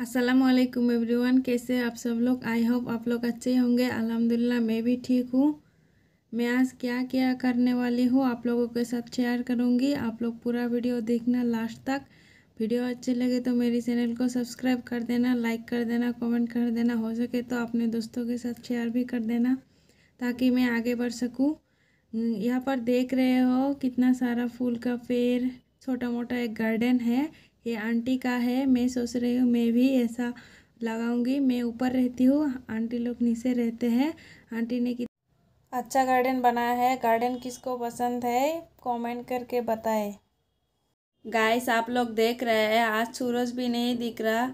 Aslam everyone कैसे आप सब लोग आई होप आप लोग अच्छे होंगे अलहमदिल्ला मैं भी ठीक हूँ मैं आज क्या क्या करने वाली हूँ आप लोगों के साथ शेयर करूँगी आप लोग पूरा वीडियो देखना लास्ट तक वीडियो अच्छे लगे तो मेरे चैनल को सब्सक्राइब कर देना लाइक कर देना कमेंट कर देना हो सके तो अपने दोस्तों के साथ शेयर भी कर देना ताकि मैं आगे बढ़ सकूँ हम्म, यहाँ पर देख रहे हो कितना सारा फूल का पेड़ छोटा मोटा एक गार्डन है ये आंटी का है मैं सोच रही हूँ मैं भी ऐसा लगाऊंगी मैं ऊपर रहती हूँ आंटी लोग नीचे रहते हैं आंटी ने कि अच्छा गार्डन बनाया है गार्डन किसको पसंद है कमेंट करके बताएं गाइस आप लोग देख रहे हैं आज सूरज भी नहीं दिख रहा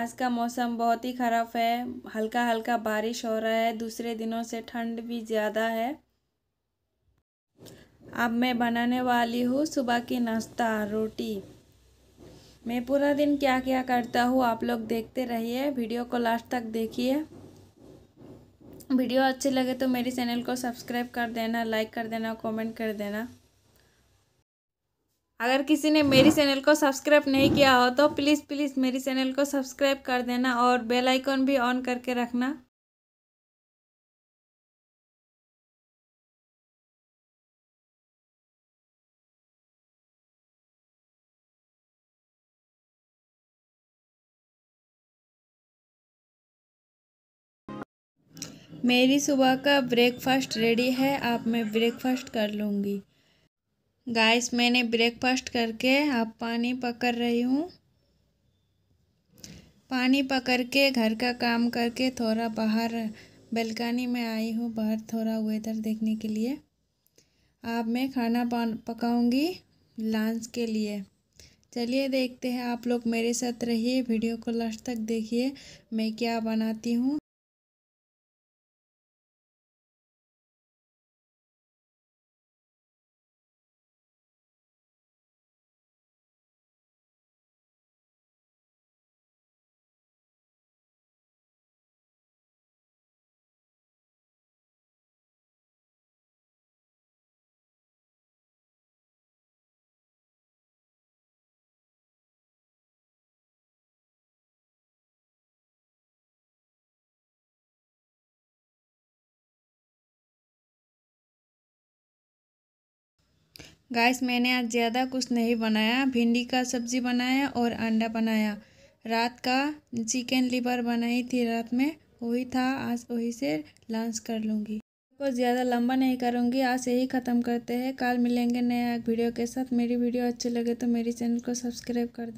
आज का मौसम बहुत ही ख़राब है हल्का हल्का बारिश हो रहा है दूसरे दिनों से ठंड भी ज़्यादा है अब मैं बनाने वाली हूँ सुबह की नाश्ता रोटी मैं पूरा दिन क्या क्या करता हूँ आप लोग देखते रहिए वीडियो को लास्ट तक देखिए वीडियो अच्छे लगे तो मेरे चैनल को सब्सक्राइब कर देना लाइक कर देना कमेंट कर देना अगर किसी ने मेरी चैनल को सब्सक्राइब नहीं किया हो तो प्लीज़ प्लीज़ मेरी चैनल को सब्सक्राइब कर देना और बेल आइकॉन भी ऑन करके रखना मेरी सुबह का ब्रेकफास्ट रेडी है आप मैं ब्रेकफास्ट कर लूँगी गाइस मैंने ब्रेकफास्ट करके आप पानी पकड़ रही हूँ पानी पकड़ के घर का काम करके थोड़ा बाहर बेलकानी में आई हूँ बाहर थोड़ा वेदर देखने के लिए आप मैं खाना पकाऊंगी लंच के लिए चलिए देखते हैं आप लोग मेरे साथ रहिए वीडियो को लास्ट तक देखिए मैं क्या बनाती हूँ गैस मैंने आज ज़्यादा कुछ नहीं बनाया भिंडी का सब्ज़ी बनाया और अंडा बनाया रात का चिकन लिवर बनाई थी रात में वही था आज वही से लंच कर लूँगी को ज़्यादा लंबा नहीं करूँगी आज यही ख़त्म करते हैं कल मिलेंगे नया वीडियो के साथ मेरी वीडियो अच्छी लगे तो मेरे चैनल को सब्सक्राइब कर दें